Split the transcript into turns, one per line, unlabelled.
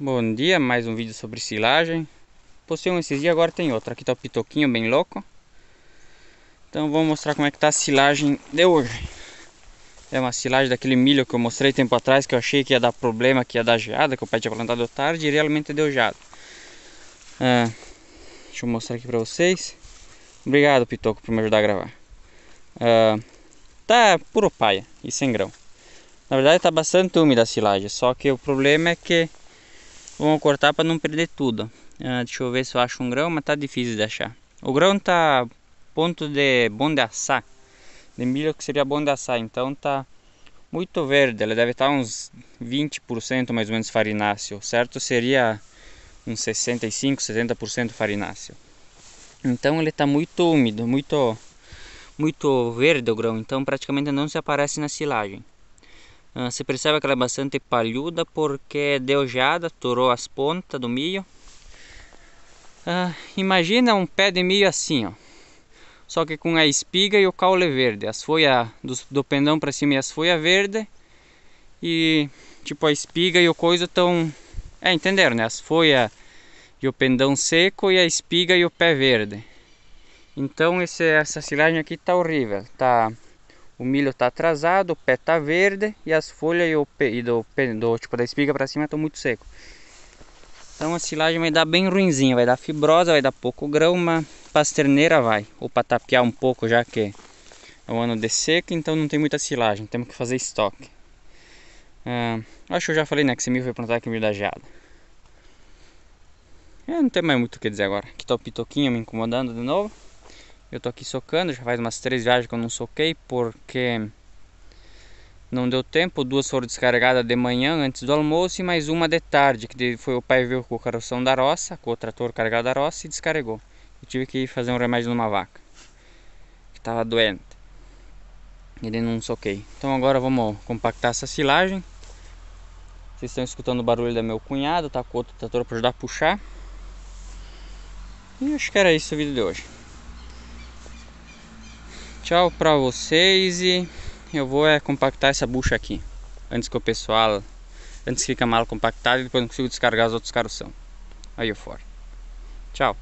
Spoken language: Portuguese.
Bom dia, mais um vídeo sobre silagem Postei um esses dias, agora tem outro Aqui tá o pitoquinho bem louco Então vou mostrar como é que tá a silagem de hoje É uma silagem daquele milho que eu mostrei tempo atrás Que eu achei que ia dar problema, que ia dar geada Que o pai tinha plantado tarde e realmente deu geada ah, Deixa eu mostrar aqui pra vocês Obrigado pitoco por me ajudar a gravar ah, Tá puro paia e sem grão Na verdade tá bastante úmida a silagem Só que o problema é que Vamos cortar para não perder tudo. Uh, deixa eu ver se eu acho um grão, mas tá difícil de achar. O grão tá ponto de bom de assar. De milho que seria bom de assar, então tá muito verde. Ela deve estar tá uns 20% mais ou menos farináceo. Certo seria uns 65, 70% farináceo. Então ele está muito úmido, muito muito verde o grão, então praticamente não se aparece na silagem. Você ah, se percebe que ela é bastante palhuda porque é deu jada, torou as pontas do milho. Uh, imagina um pé de milho assim, ó. Só que com a espiga e o caule verde. As folhas do, do pendão para cima e as folhas verdes. E tipo a espiga e o coisa estão... É, entenderam, né? As folhas e o pendão seco e a espiga e o pé verde. Então esse, essa silagem aqui tá horrível. Tá o milho está atrasado, o pé está verde e as folhas e, o, e do, do, tipo, da espiga para cima estão muito seco. Então a silagem vai dar bem ruinzinha, vai dar fibrosa, vai dar pouco grão, mas para vai. Ou para tapear um pouco já que é um ano de seca, então não tem muita silagem, temos que fazer estoque. Ah, acho que eu já falei né, que esse milho foi plantar aqui no milho da geada. É, não tem mais muito o que dizer agora. Aqui tá o pitoquinho me incomodando de novo. Eu tô aqui socando, já faz umas três viagens que eu não soquei, porque não deu tempo. Duas foram descarregadas de manhã, antes do almoço, e mais uma de tarde, que foi o pai veio com o carroção da roça, com o trator carregado da roça e descarregou. Eu tive que ir fazer um remédio numa vaca, que tava doente. Ele não soquei. Então agora vamos compactar essa silagem. Vocês estão escutando o barulho da meu cunhado, tá com outro trator para ajudar a puxar. E acho que era isso o vídeo de hoje. Tchau pra vocês e eu vou é, compactar essa bucha aqui. Antes que o pessoal, antes que fica mal compactado e depois não consigo descarregar os outros carros são. Aí eu fora. Tchau.